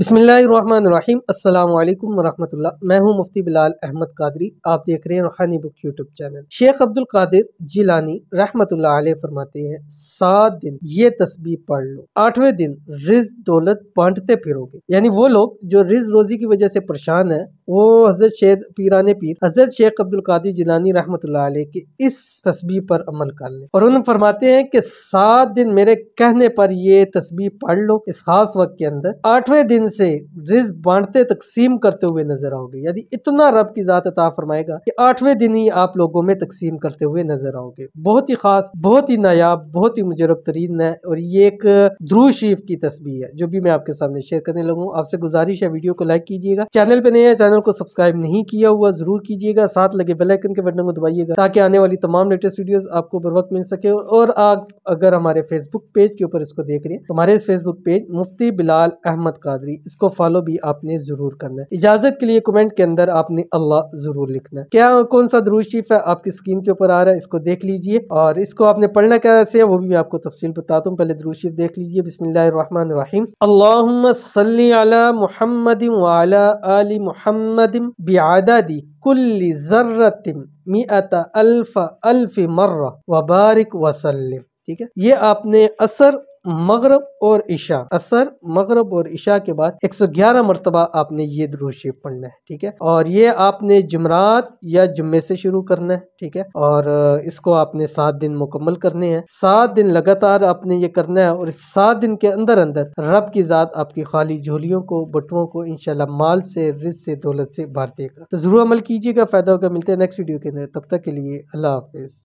बसमीम् अल्लाम मैं हूं मुफ्ती बिलाल अहमद कादरी आप देख रहे हैं Roohani book YouTube channel Sheikh Abdul Qadir Jilani रहमतुल्लाह अलैह फरमाते हैं सात दिन ये तस्बीह पढ़ लो आठवें दिन रिज दौलत बांटते फिरोगे यानी वो लोग जो रिज रोजी की वजह से परेशान है वो हज़रत शेख पीरान पीर हज़रत शेख अब्दुल कादी जिलानी रहमत के इस तस्बी पर अमल कर ले और उन्होंने फरमाते हैं कि सात दिन मेरे कहने पर यह तस्बी पढ़ लो इस खास वक्त के अंदर आठवें दिन से रिज बांटते तकसीम करते हुए नजर आओगे यदि इतना रब की ज़ात अता फरमाएगा कि आठवें दिन ही आप लोगों में तकसीम करते हुए नजर आओगे बहुत ही खास बहुत ही नायाब बहुत ही मुजरब तरीन है और ये एक ध्रुव शरीफ की तस्वीर है जो भी मैं आपके सामने शेयर करने लगूँ आपसे गुजारिश है वीडियो को लाइक कीजिएगा चैनल पर नए चैनल चैनल को सब्सक्राइब नहीं किया हुआ ज़रूर कीजिएगा साथ लगे बेल आइकन के बटन को दबाइएगा ताकि आने वाली तमाम लेटेस्ट वीडियोस आपको बर वक्त मिल सके और आप अगर हमारे फेसबुक पेज के ऊपर इसको देख रहे हैं तो हमारे इस फेसबुक पेज मुफ्ती बिलाल अहमद कादरी इसको फॉलो भी आपने ज़रूर करना है इजाज़त के लिए कमेंट के अंदर आपने अल्लाह ज़रूर लिखना है क्या कौन सा दरूज शरीफ है आपकी स्क्रीन के ऊपर आ रहा है इसको देख लीजिए और इसको आपने पढ़ना कैसे है वो भी मैं आपको तफसील बताता हूँ पहले दरूज शरीफ देख लीजिए बिसमिल्लर रहीम अल्लाह सल मोहम्मद वाली मोहम्मद محمد بعدد كل ذرة مئة ألف ألف मर्र وبارك وسلم ठीक है ये आपने असर मगरब और ईशा असर मगरब और ईशा के बाद 111 मरतबा आपने ये दरूद पढ़ना है ठीक है और ये आपने जुमरात या जुम्मे से शुरू करना है ठीक है और इसको आपने सात दिन मुकम्मल करने हैं सात दिन लगातार आपने ये करना है और सात दिन के अंदर अंदर रब की ज़ात आपकी खाली झोलियों को बटुओं को इनशाला माल से रिज से दौलत से भारतीय तो ज़रूर अमल कीजिएगा फ़ायदा होगा मिलते हैं नेक्स्ट वीडियो के अंदर तब तक के लिए अल्लाह हाफिज़